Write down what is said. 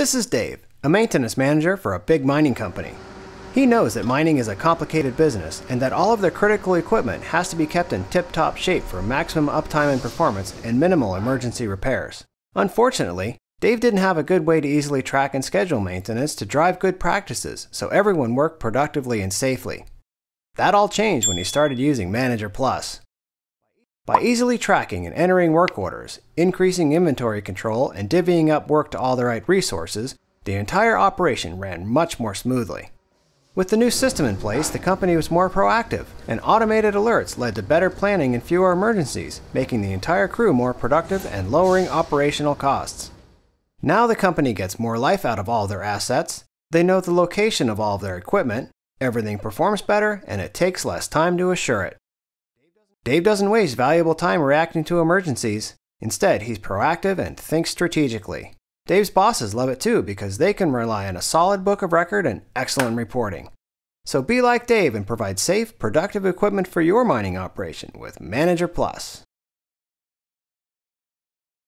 This is Dave, a maintenance manager for a big mining company. He knows that mining is a complicated business and that all of their critical equipment has to be kept in tip-top shape for maximum uptime and performance and minimal emergency repairs. Unfortunately, Dave didn't have a good way to easily track and schedule maintenance to drive good practices so everyone worked productively and safely. That all changed when he started using Manager Plus. By easily tracking and entering work orders, increasing inventory control, and divvying up work to all the right resources, the entire operation ran much more smoothly. With the new system in place, the company was more proactive, and automated alerts led to better planning and fewer emergencies, making the entire crew more productive and lowering operational costs. Now the company gets more life out of all their assets, they know the location of all of their equipment, everything performs better, and it takes less time to assure it. Dave doesn't waste valuable time reacting to emergencies. Instead, he's proactive and thinks strategically. Dave's bosses love it too because they can rely on a solid book of record and excellent reporting. So be like Dave and provide safe, productive equipment for your mining operation with Manager Plus.